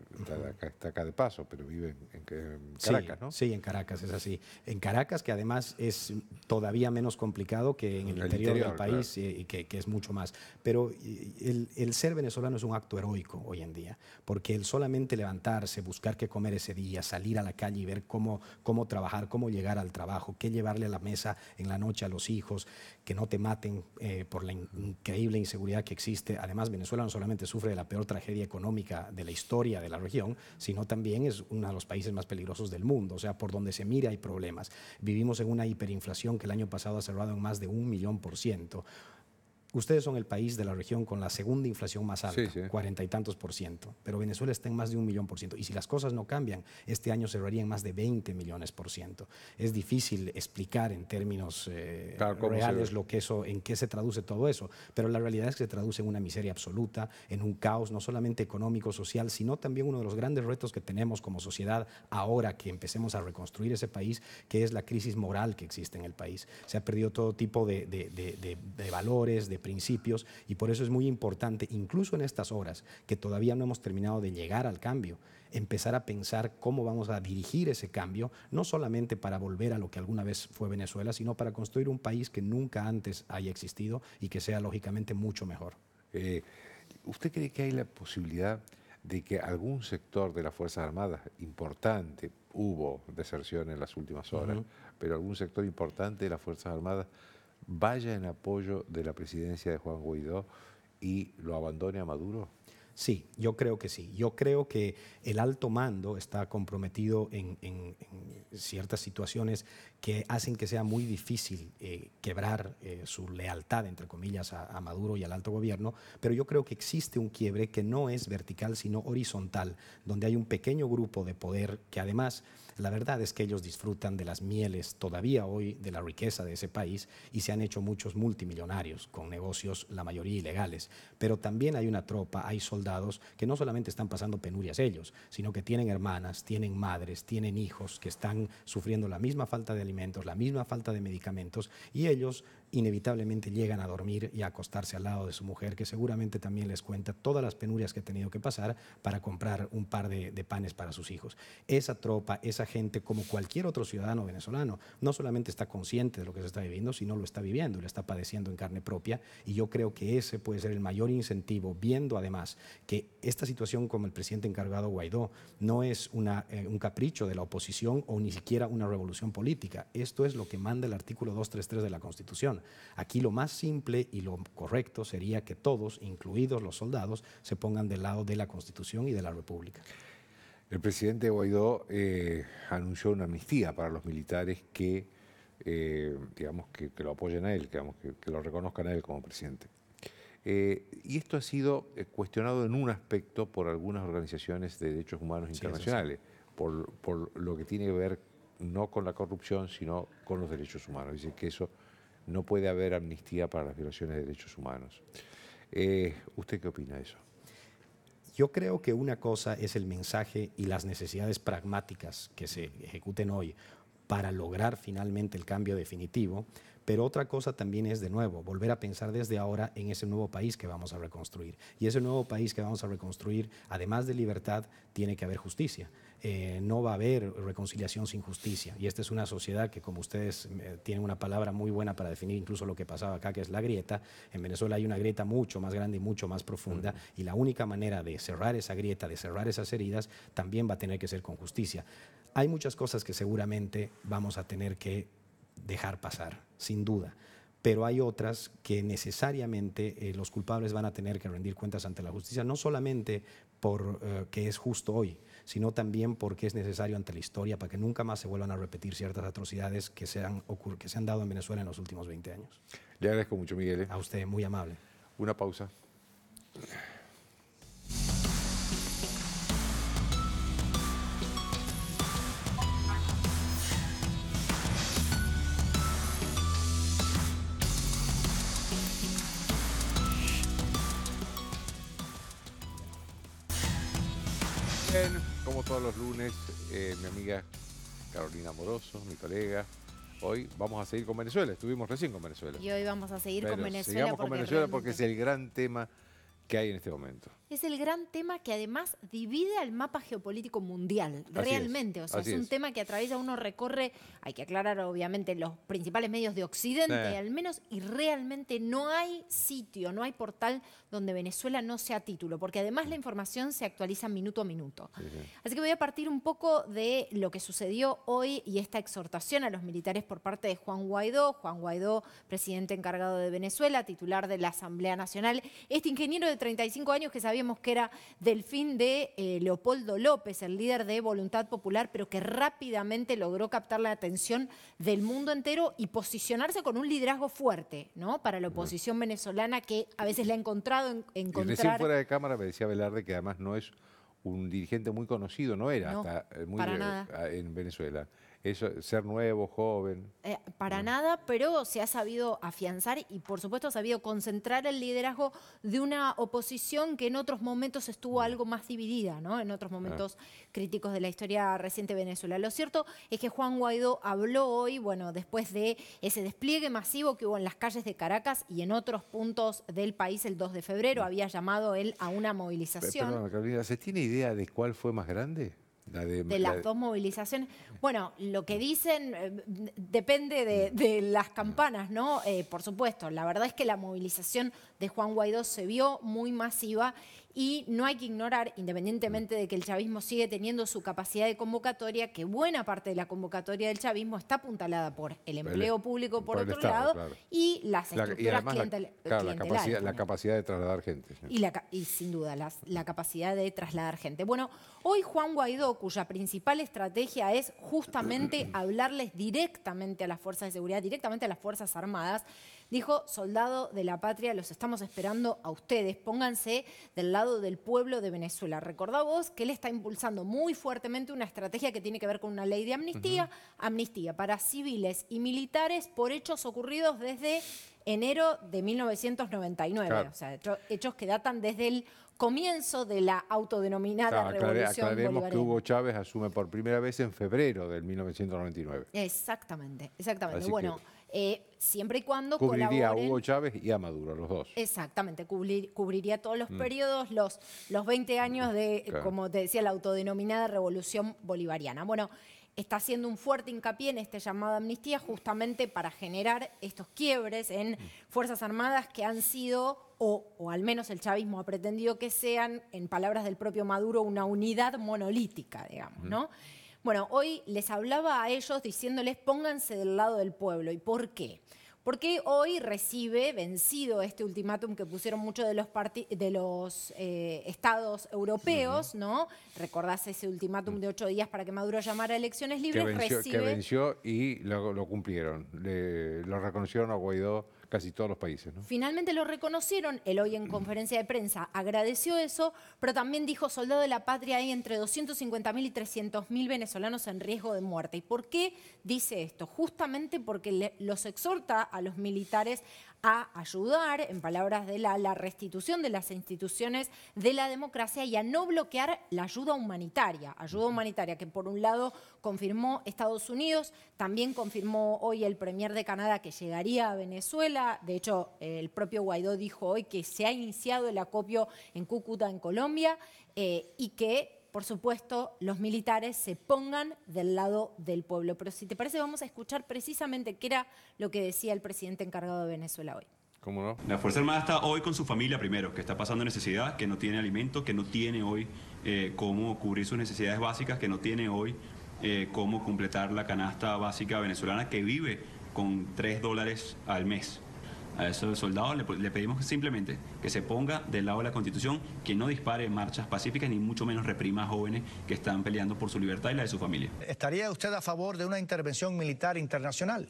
está acá, de paso, pero vive en, Caracas, sí, ¿no? Sí, en Caracas, es así. En Caracas, que además es todavía menos complicado que en el, interior, del país eh, y que, es mucho más. Pero eh, el, el ser venezolano es un acto heroico hoy en día, porque el solamente levantarse, buscar qué comer ese día, salir a la calle y ver cómo, cómo trabajar, cómo llegar al trabajo, qué llevarle a la mesa en la noche a los hijos, que no te maten eh, por la increíble inseguridad que existe. Además, Venezuela no solamente sufre de la peor tragedia económica de la historia de la región, sino también es uno de los países más peligrosos del mundo. O sea, por donde se mira hay problemas. Vivimos en una hiperinflación que el año pasado ha cerrado en más de un millón por ciento. Ustedes son el país de la región con la segunda inflación más alta, cuarenta y tantos por ciento, pero Venezuela está en más de un millón por ciento. Y si las cosas no cambian, este año cerraría en más de 20 millones por ciento. Es difícil explicar en términos eh, reales lo que eso, en qué se traduce todo eso, pero la realidad es que se traduce en una miseria absoluta, en un caos no solamente económico, social, sino también uno de los grandes retos que tenemos como sociedad ahora que empecemos a reconstruir ese país, que es la crisis moral que existe en el país. Se ha perdido todo tipo de, de, de valores, de principios y por eso es muy importante, incluso en estas horas, que todavía no hemos terminado de llegar al cambio, empezar a pensar cómo vamos a dirigir ese cambio, no solamente para volver a lo que alguna vez fue Venezuela, sino para construir un país que nunca antes haya existido y que sea lógicamente mucho mejor. Eh, ¿Usted cree que hay la posibilidad de que algún sector de las Fuerzas Armadas importante, hubo deserción en las últimas horas, pero algún sector importante de las Fuerzas Armadas vaya en apoyo de la presidencia de Juan Guaidó y lo abandone a Maduro? Sí, yo creo que sí. Yo creo que el alto mando está comprometido en, ciertas situaciones que hacen que sea muy difícil eh, quebrar eh, su lealtad, entre comillas, a, a, Maduro y al alto gobierno, pero yo creo que existe un quiebre que no es vertical, sino horizontal, donde hay un pequeño grupo de poder que además la verdad es que ellos disfrutan de las mieles todavía hoy de la riqueza de ese país y se han hecho muchos multimillonarios con negocios, la mayoría ilegales. Pero también hay una tropa, hay soldados que no solamente están pasando penurias ellos, sino que tienen hermanas, tienen madres, tienen hijos que están sufriendo la misma falta de alimentos, la misma falta de medicamentos y ellos inevitablemente llegan a dormir y a acostarse al lado de su mujer, que seguramente también les cuenta todas las penurias que ha tenido que pasar para comprar un par de, panes para sus hijos. Esa tropa, esa gente, como cualquier otro ciudadano venezolano, no solamente está consciente de lo que se está viviendo, sino lo está viviendo lo está padeciendo en carne propia. Y yo creo que ese puede ser el mayor incentivo, viendo además que esta situación, como el presidente encargado Guaidó, no es una, eh, un capricho de la oposición o ni siquiera una revolución política. Esto es lo que manda el artículo 233 de la Constitución Aquí lo más simple y lo correcto sería que todos, incluidos los soldados, se pongan del lado de la Constitución y de la República. El presidente Guaidó eh, anunció una amnistía para los militares que, eh, digamos, que, lo apoyen a él, digamos, que, lo reconozcan a él como presidente. Eh, y esto ha sido cuestionado en un aspecto por algunas organizaciones de derechos humanos internacionales, por, lo que tiene que ver no con la corrupción, sino con los derechos humanos. Dice que eso no puede haber amnistía para las violaciones de derechos humanos. Eh, ¿Usted qué opina de eso? Yo creo que una cosa es el mensaje y las necesidades pragmáticas que se ejecuten hoy para lograr finalmente el cambio definitivo, pero otra cosa también es, de nuevo, volver a pensar desde ahora en ese nuevo país que vamos a reconstruir. Y ese nuevo país que vamos a reconstruir, además de libertad, tiene que haber justicia. Eh, no va a haber reconciliación sin justicia. Y esta es una sociedad que, como ustedes eh, tienen una palabra muy buena para definir incluso lo que pasaba acá, que es la grieta, en Venezuela hay una grieta mucho más grande y mucho más profunda. Y la única manera de cerrar esa grieta, de cerrar esas heridas, también va a tener que ser con justicia. Hay muchas cosas que seguramente vamos a tener que dejar pasar, sin duda. Pero hay otras que necesariamente eh, los culpables van a tener que rendir cuentas ante la justicia, no solamente por eh, que es justo hoy, sino también porque es necesario ante la historia para que nunca más se vuelvan a repetir ciertas atrocidades que se han, que se han dado en Venezuela en los últimos 20 años. Le agradezco mucho, Miguel. ¿eh? A usted, muy amable. Una pausa. todos los lunes, eh, mi amiga Carolina Moroso, mi colega. Hoy vamos a seguir con Venezuela, estuvimos recién con Venezuela. Y hoy vamos a seguir con Venezuela. con Venezuela porque es el gran tema que hay en este momento es el gran tema que además divide al mapa geopolítico mundial, realmente. o sea, es un tema que a través de uno recorre, hay que aclarar obviamente, los principales medios de Occidente al menos, y realmente no hay sitio, no hay portal donde Venezuela no sea título, porque además la información se actualiza minuto a minuto. Así que voy a partir un poco de lo que sucedió hoy y esta exhortación a los militares por parte de Juan Guaidó, Juan Guaidó, presidente encargado de Venezuela, titular de la Asamblea Nacional, este ingeniero de 35 años que sabía Vemos que era del fin de eh, Leopoldo López, el líder de Voluntad Popular, pero que rápidamente logró captar la atención del mundo entero y posicionarse con un liderazgo fuerte, ¿no? Para la oposición venezolana que a veces le ha encontrado en, encontrar... Y fuera de cámara me decía Velarde que además no es un dirigente muy conocido, no era hasta eh, muy para eh, en Venezuela ser nuevo, joven. Eh, para nada, pero se ha sabido afianzar y por supuesto ha sabido concentrar el liderazgo de una oposición que en otros momentos estuvo algo más dividida, ¿no? En otros ah. momentos críticos de la historia reciente de Venezuela. Lo cierto es que Juan Guaidó habló hoy, bueno, después de ese despliegue masivo que hubo en las calles de Caracas y en otros puntos del país el 2 de febrero, había llamado él a una movilización. Carolina, ¿se tiene idea de cuál fue más grande? de, las dos movilizaciones. Bueno, lo que dicen eh, depende de, mm. las mm. campanas, ¿no? Eh, por supuesto, la verdad es que la movilización de Juan Guaidó se vio muy masiva y no hay que ignorar, independientemente de que el chavismo sigue teniendo su capacidad de convocatoria, que buena parte de la convocatoria del chavismo está apuntalada por el empleo público, por, otro lado, y las estructuras la, capacidad, de trasladar gente. Y, sin duda, la capacidad de trasladar gente. Bueno, hoy Juan Guaidó, cuya principal estrategia es justamente *clears throat* hablarles directamente a las fuerzas de seguridad, directamente a las Fuerzas Armadas, Dijo, soldado de la patria, los estamos esperando a ustedes, pónganse del lado del pueblo de Venezuela. Recordá vos que él está impulsando muy fuertemente una estrategia que tiene que ver con una ley de amnistía, amnistía para civiles y militares por hechos ocurridos desde enero de 1999, o sea, hechos que datan desde el comienzo de la autodenominada revolución aclaremos que Hugo Chávez asume por primera vez en febrero del 1999. Exactamente, exactamente. bueno, eh, siempre y cuando cubriría a Hugo Chávez y a Maduro, los dos. Exactamente, cubriría todos los mm. periodos, los, los 20 años de, eh, como te decía, la autodenominada revolución bolivariana. Bueno, está haciendo un fuerte hincapié en este llamado amnistía justamente para generar estos quiebres en mm. Fuerzas Armadas que han sido, o, o, al menos el chavismo ha pretendido que sean, en palabras del propio Maduro, una unidad monolítica, digamos, mm. ¿no? Bueno, hoy les hablaba a ellos diciéndoles pónganse del lado del pueblo. ¿Y por qué? Porque hoy recibe vencido este ultimátum que pusieron muchos de los, de los eh, estados europeos, ¿no? Recordás ese ultimátum de ocho días para que Maduro llamara a elecciones libres. Que venció, y lo, cumplieron. lo reconocieron a Guaidó casi todos los países. Finalmente lo reconocieron, el hoy en conferencia de prensa agradeció eso, pero también dijo, soldado de la patria, hay entre 250.000 y 300.000 venezolanos en riesgo de muerte. ¿Y por qué dice esto? Justamente porque los exhorta a los militares a ayudar, en palabras de la, la restitución de las instituciones de la democracia y a no bloquear la ayuda humanitaria. Ayuda humanitaria que por un lado confirmó Estados Unidos, también confirmó hoy el Premier de Canadá que llegaría a Venezuela. De hecho, el propio Guaidó dijo hoy que se ha iniciado el acopio en Cúcuta, en Colombia, eh, y que por supuesto, los militares se pongan del lado del pueblo. Pero si te parece, vamos a escuchar precisamente qué era lo que decía el presidente encargado de Venezuela hoy. ¿Cómo no? La Fuerza Armada está hoy con su familia primero, que está pasando necesidad, que no tiene alimento, que no tiene hoy eh, cómo cubrir sus necesidades básicas, que no tiene hoy eh, cómo completar la canasta básica venezolana que vive con tres dólares al mes a esos soldados le, pedimos simplemente que se ponga del lado de la Constitución, que no dispare marchas pacíficas ni mucho menos reprima a jóvenes que están peleando por su libertad y la de su familia. ¿Estaría usted a favor de una intervención militar internacional?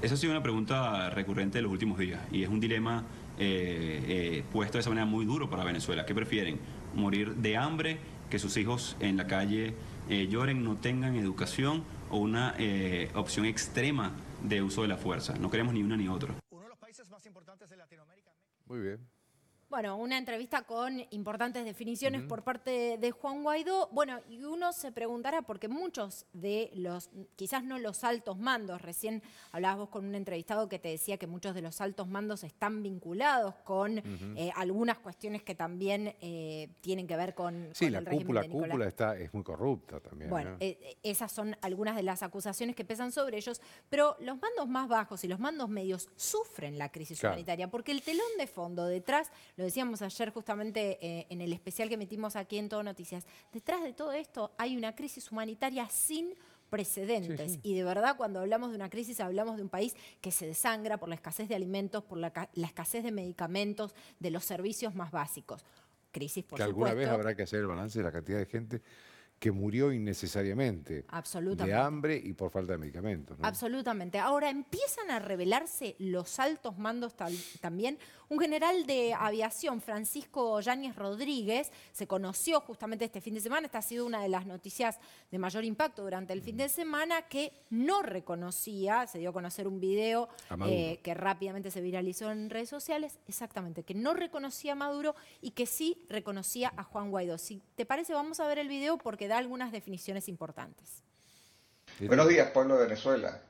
Esa ha sido una pregunta recurrente de los últimos días y es un dilema eh, eh, puesto de esa manera muy duro para Venezuela. ¿Qué prefieren? ¿Morir de hambre, que sus hijos en la calle eh, lloren, no tengan educación o una opción extrema de uso de la fuerza? No queremos ni una ni otra importantes en Latinoamérica. Muy bien. Bueno, una entrevista con importantes definiciones por parte de Juan Guaidó. Bueno, y uno se preguntará, porque muchos de los, quizás no los altos mandos, recién hablabas vos con un entrevistado que te decía que muchos de los altos mandos están vinculados con eh, algunas cuestiones que también eh, tienen que ver con. Sí, la cúpula, de cúpula está, es muy corrupta también. Bueno, eh, esas son algunas de las acusaciones que pesan sobre ellos, pero los mandos más bajos y los mandos medios sufren la crisis humanitaria porque el telón de fondo detrás lo decíamos ayer justamente eh, en el especial que metimos aquí en Todo Noticias. Detrás de todo esto hay una crisis humanitaria sin precedentes. Y de verdad, cuando hablamos de una crisis, hablamos de un país que se desangra por la escasez de alimentos, por la, escasez de medicamentos, de los servicios más básicos. Crisis, por que alguna vez habrá que hacer el balance de la cantidad de gente que murió innecesariamente. De hambre y por falta de medicamentos. Absolutamente. Ahora empiezan a revelarse los altos mandos también. Un general de aviación, Francisco Yáñez Rodríguez, se conoció justamente este fin de semana. Esta ha sido una de las noticias de mayor impacto durante el fin de mm. semana que no reconocía, se dio a conocer un video eh, que rápidamente se viralizó en redes sociales, exactamente, que no reconocía a Maduro y que sí reconocía a Juan Guaidó. Si te parece, vamos a ver el video porque da algunas definiciones importantes. Buenos días, pueblo de Venezuela.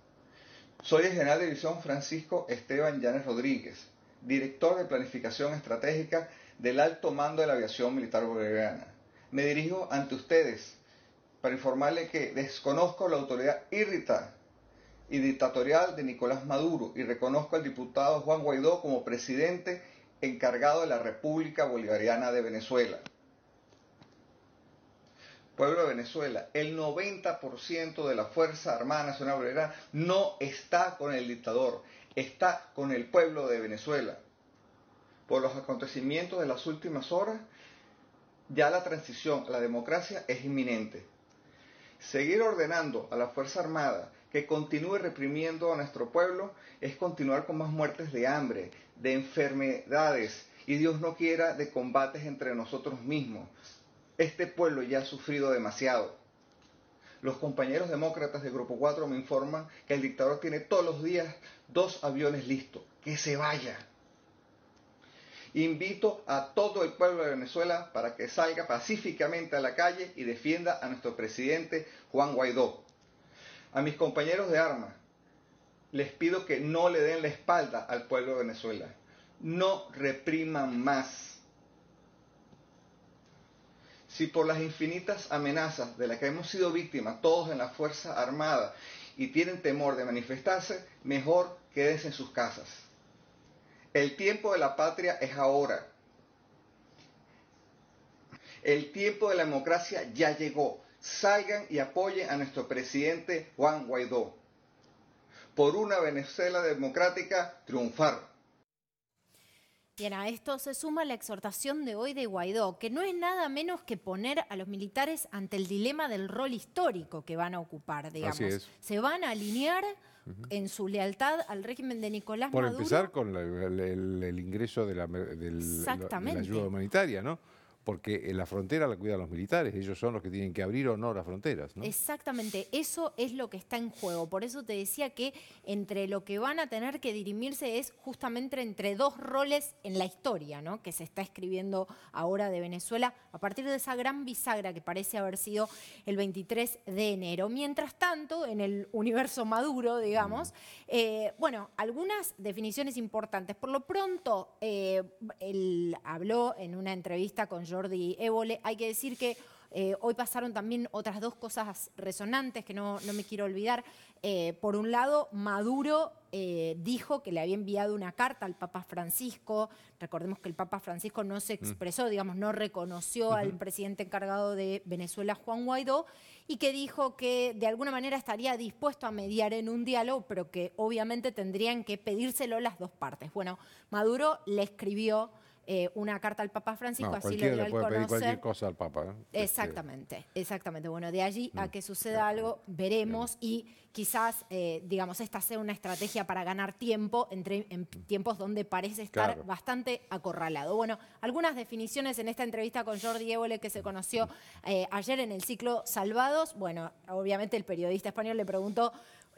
Soy el general de división Francisco Esteban Llanes Rodríguez, director de planificación estratégica del alto mando de la aviación militar bolivariana. Me dirijo ante ustedes para informarles que desconozco la autoridad irrita y dictatorial de Nicolás Maduro y reconozco al diputado Juan Guaidó como presidente encargado de la República Bolivariana de Venezuela pueblo de Venezuela, el 90% de la Fuerza Armada Nacional Obrera no está con el dictador, está con el pueblo de Venezuela. Por los acontecimientos de las últimas horas, ya la transición a la democracia es inminente. Seguir ordenando a la Fuerza Armada que continúe reprimiendo a nuestro pueblo es continuar con más muertes de hambre, de enfermedades y Dios no quiera de combates entre nosotros mismos, este pueblo ya ha sufrido demasiado. Los compañeros demócratas del Grupo 4 me informan que el dictador tiene todos los días dos aviones listos. Que se vaya. Invito a todo el pueblo de Venezuela para que salga pacíficamente a la calle y defienda a nuestro presidente Juan Guaidó. A mis compañeros de armas, les pido que no le den la espalda al pueblo de Venezuela. No repriman más si por las infinitas amenazas de las que hemos sido víctimas todos en la Fuerza Armada y tienen temor de manifestarse, mejor quédense en sus casas. El tiempo de la patria es ahora. El tiempo de la democracia ya llegó. Salgan y apoyen a nuestro presidente Juan Guaidó. Por una Venezuela democrática triunfar. Bien, a esto se suma la exhortación de hoy de Guaidó, que no es nada menos que poner a los militares ante el dilema del rol histórico que van a ocupar, digamos. Se van a alinear en su lealtad al régimen de Nicolás Maduro. Por empezar con el, ingreso de del, la ayuda humanitaria, ¿no? porque eh, la frontera la cuidan los militares, ellos son los que tienen que abrir o no las fronteras. Exactamente, eso es lo que está en juego. Por eso te decía que entre lo que van a tener que dirimirse es justamente entre dos roles en la historia ¿no? que se está escribiendo ahora de Venezuela a partir de esa gran bisagra que parece haber sido el 23 de enero. Mientras tanto, en el universo maduro, digamos, mm. eh, bueno, algunas definiciones importantes. Por lo pronto, eh, él habló en una entrevista con George Évole. Hay que decir que eh, hoy pasaron también otras dos cosas resonantes que no, me quiero olvidar. Eh, por un lado, Maduro eh, dijo que le había enviado una carta al Papa Francisco. Recordemos que el Papa Francisco no se mm. expresó, digamos, no reconoció al presidente encargado de Venezuela, Juan Guaidó, y que dijo que de alguna manera estaría dispuesto a mediar en un diálogo, pero que obviamente tendrían que pedírselo las dos partes. Bueno, Maduro le escribió eh, una carta al Papa Francisco, así le dio pedir cualquier cosa al Papa. ¿eh? Este, exactamente, exactamente. Bueno, de allí a mm, que suceda algo, veremos y quizás, eh, digamos, esta sea una estrategia para ganar tiempo entre, en mm. tiempos donde parece estar bastante acorralado. Bueno, algunas definiciones en esta entrevista con Jordi Évole que se conoció ayer en el ciclo Salvados. Bueno, obviamente el periodista español le preguntó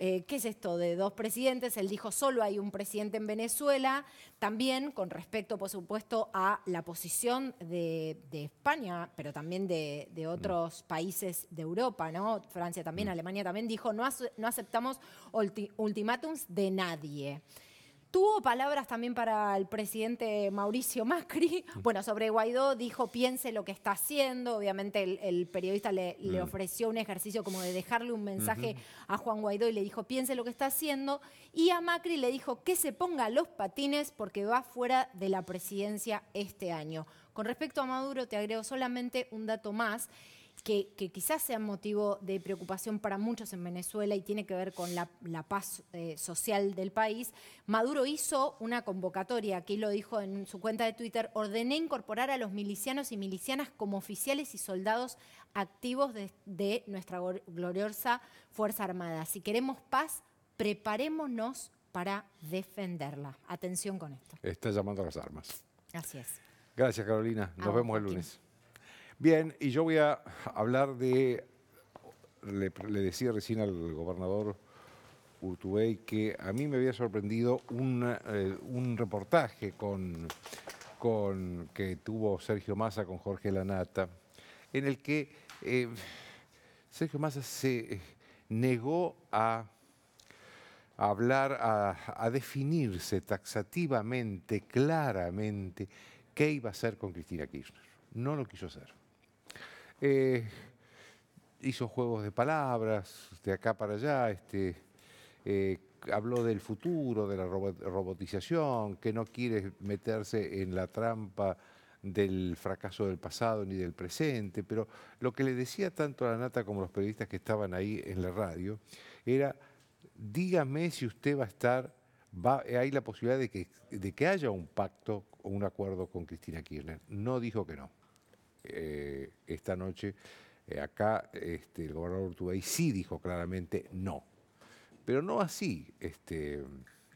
eh, ¿qué es esto de dos presidentes? Él dijo, solo hay un presidente en Venezuela, también con respecto, por supuesto, a la posición de, España, pero también de, otros mm. países de Europa, ¿no? Francia también, mm. Alemania también dijo, no, aceptamos ultimátums de nadie. Tuvo palabras también para el presidente Mauricio Macri. Bueno, sobre Guaidó dijo, piense lo que está haciendo. Obviamente el, periodista le, mm. ofreció un ejercicio como de dejarle un mensaje a Juan Guaidó y le dijo, piense lo que está haciendo. Y a Macri le dijo que se ponga los patines porque va fuera de la presidencia este año. Con respecto a Maduro, te agrego solamente un dato más que, quizás sea motivo de preocupación para muchos en Venezuela y tiene que ver con la, paz eh, social del país, Maduro hizo una convocatoria, aquí lo dijo en su cuenta de Twitter, ordené incorporar a los milicianos y milicianas como oficiales y soldados activos de, nuestra gloriosa Fuerza Armada. Si queremos paz, preparémonos para defenderla. Atención con esto. Está llamando a las armas. Así es. Gracias, Carolina. Nos vemos el lunes. Bien, y yo voy a hablar de, le, decía recién al gobernador Urtubey que a mí me había sorprendido eh, un, reportaje con, con, que tuvo Sergio Massa con Jorge Lanata, en el que eh, Sergio Massa se negó a hablar, a, a, definirse taxativamente, claramente, qué iba a hacer con Cristina Kirchner. No lo quiso hacer. Eh, hizo juegos de palabras de acá para allá, este, eh, habló del futuro, de la robotización, que no quiere meterse en la trampa del fracaso del pasado ni del presente, pero lo que le decía tanto a la nata como a los periodistas que estaban ahí en la radio era, dígame si usted va a estar, hay la posibilidad de que, de que haya un pacto o un acuerdo con Cristina Kirchner. No dijo que no. Eh, esta noche eh, acá, este, el gobernador Urtubey sí dijo claramente no. Pero no así, este,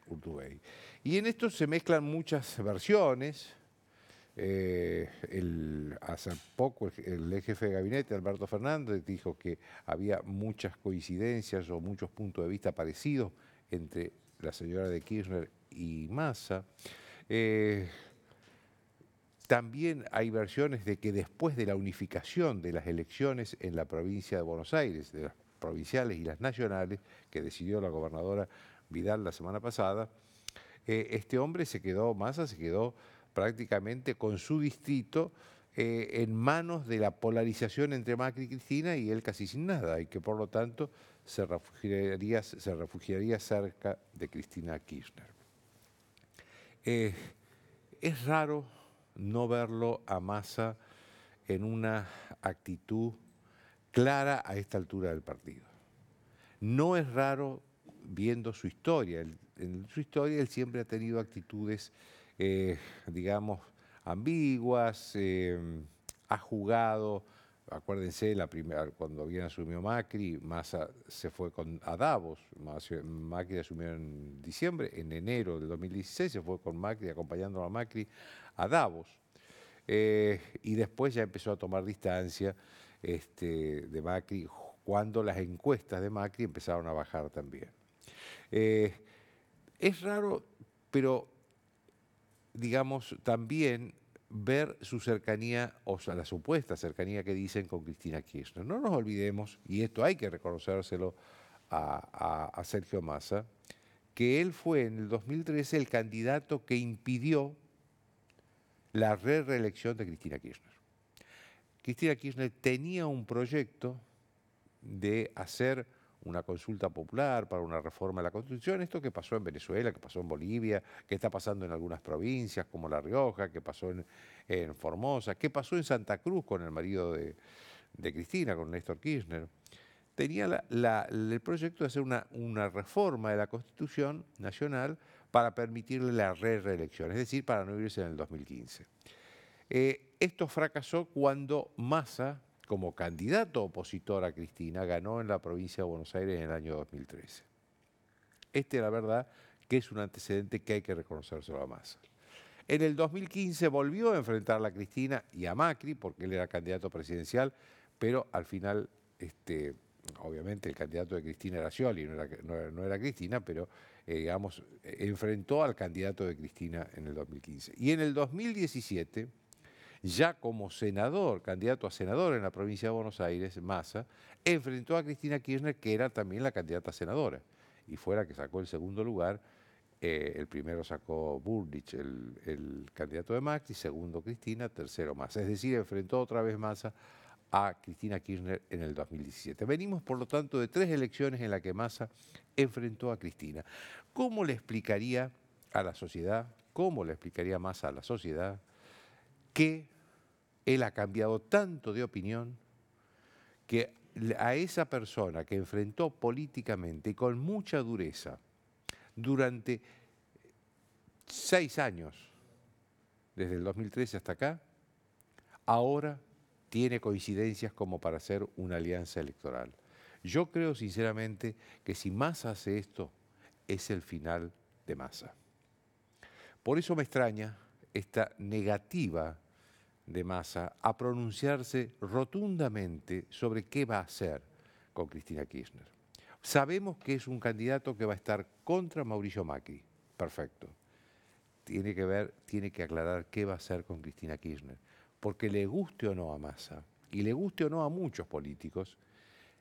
Urtubey. Y en esto se mezclan muchas versiones. Eh, hace poco el, jefe de gabinete, Alberto Fernández, dijo que había muchas coincidencias o muchos puntos de vista parecidos entre la señora de Kirchner y Massa. También hay versiones de que después de la unificación de las elecciones en la provincia de Buenos Aires, de las provinciales y las nacionales, que decidió la gobernadora Vidal la semana pasada, eh, este hombre se quedó, Massa se quedó prácticamente con su distrito eh, en manos de la polarización entre Macri y Cristina y él casi sin nada, y que por lo tanto se refugiaría, se refugiaría cerca de Cristina Kirchner. Eh, es raro no verlo a Massa en una actitud clara a esta altura del partido. No es raro viendo su historia. En su historia él siempre ha tenido actitudes, eh, digamos, ambiguas, eh, ha jugado, acuérdense, la primera, cuando bien asumió Macri, Massa se fue con, a Davos, Macri asumió en diciembre, en enero del 2016 se fue con Macri, acompañándolo a Macri a Davos. Eh, y después ya empezó a tomar distancia este, de Macri cuando las encuestas de Macri empezaron a bajar también. Eh, es raro, pero digamos también ver su cercanía, o sea, la supuesta cercanía que dicen con Cristina Kirchner. No nos olvidemos, y esto hay que reconocérselo a Sergio Massa, que él fue en el 2013 el candidato que impidió la reelección de Cristina Kirchner. Cristina Kirchner tenía un proyecto de hacer una consulta popular para una reforma de la Constitución, esto que pasó en Venezuela, que pasó en Bolivia, que está pasando en algunas provincias como La Rioja, que pasó en, Formosa, que pasó en Santa Cruz con el marido de, Cristina, con Néstor Kirchner, tenía el proyecto de hacer una reforma de la Constitución Nacional para permitirle la reelección, es decir, para no irse en el 2015. Eh, esto fracasó cuando Massa, como candidato opositor a Cristina, ganó en la provincia de Buenos Aires en el año 2013. Este, la verdad, que es un antecedente que hay que reconocérselo a Massa. En el 2015 volvió a enfrentar a Cristina y a Macri, porque él era candidato presidencial, pero al final, este, obviamente, el candidato de Cristina era Scioli, no era Cristina, pero eh, digamos, eh, enfrentó al candidato de Cristina en el 2015. Y en el 2017, ya como senador, candidato a senador en la provincia de Buenos Aires, Massa, enfrentó a Cristina Kirchner, que era también la candidata a senadora, y fue la que sacó el segundo lugar. Eh, el primero sacó Burdich, el, candidato de y segundo Cristina, tercero Massa. Es decir, enfrentó otra vez Massa a Cristina Kirchner en el 2017. Venimos, por lo tanto, de tres elecciones en las que Massa enfrentó a Cristina. ¿Cómo le explicaría a la sociedad, cómo le explicaría Massa a la sociedad que él ha cambiado tanto de opinión que a esa persona que enfrentó políticamente con mucha dureza durante seis años, desde el 2013 hasta acá, ahora tiene coincidencias como para hacer una alianza electoral. Yo creo sinceramente que si Massa hace esto, es el final de Massa. Por eso me extraña esta negativa de Massa a pronunciarse rotundamente sobre qué va a hacer con Cristina Kirchner. Sabemos que es un candidato que va a estar contra Mauricio Macri. Perfecto. Tiene que ver, tiene que aclarar qué va a hacer con Cristina Kirchner porque le guste o no a Massa, y le guste o no a muchos políticos,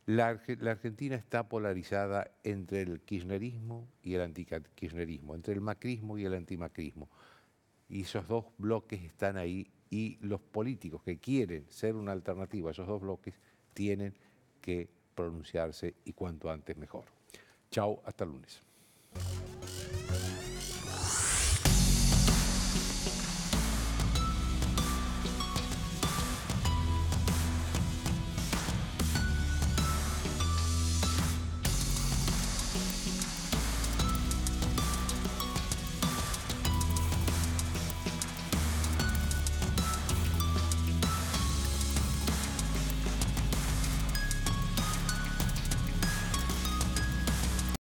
la, Argentina está polarizada entre el kirchnerismo y el antikirchnerismo, entre el macrismo y el antimacrismo. Y esos dos bloques están ahí y los políticos que quieren ser una alternativa a esos dos bloques tienen que pronunciarse y cuanto antes mejor. Chao, hasta el lunes.